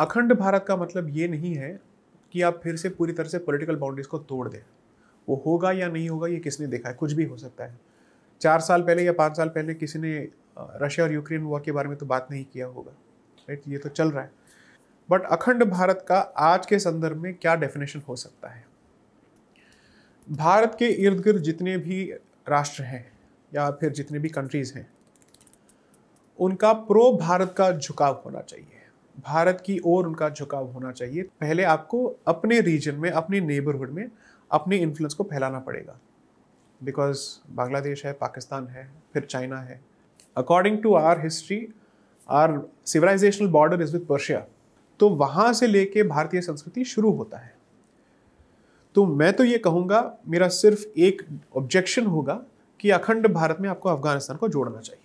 अखंड भारत का मतलब ये नहीं है कि आप फिर से पूरी तरह से पॉलिटिकल बाउंड्रीज को तोड़ दें वो होगा या नहीं होगा ये किसने देखा है कुछ भी हो सकता है चार साल पहले या पाँच साल पहले किसी ने रशिया और यूक्रेन वॉर के बारे में तो बात नहीं किया होगा राइट ये तो चल रहा है बट अखंड भारत का आज के संदर्भ में क्या डेफिनेशन हो सकता है भारत के इर्द गिर्द जितने भी राष्ट्र हैं या फिर जितने भी कंट्रीज़ हैं उनका प्रो भारत का झुकाव होना चाहिए भारत की ओर उनका झुकाव होना चाहिए पहले आपको अपने रीजन में अपने नेबरहुड में अपने इन्फ्लुएंस को फैलाना पड़ेगा बिकॉज बांग्लादेश है पाकिस्तान है फिर चाइना है according to our history our civilizational border is with Persia तो वहाँ से लेके भारतीय संस्कृति शुरू होता है तो मैं तो ये कहूँगा मेरा सिर्फ एक ऑब्जेक्शन होगा कि अखंड भारत में आपको अफगानिस्तान को जोड़ना चाहिए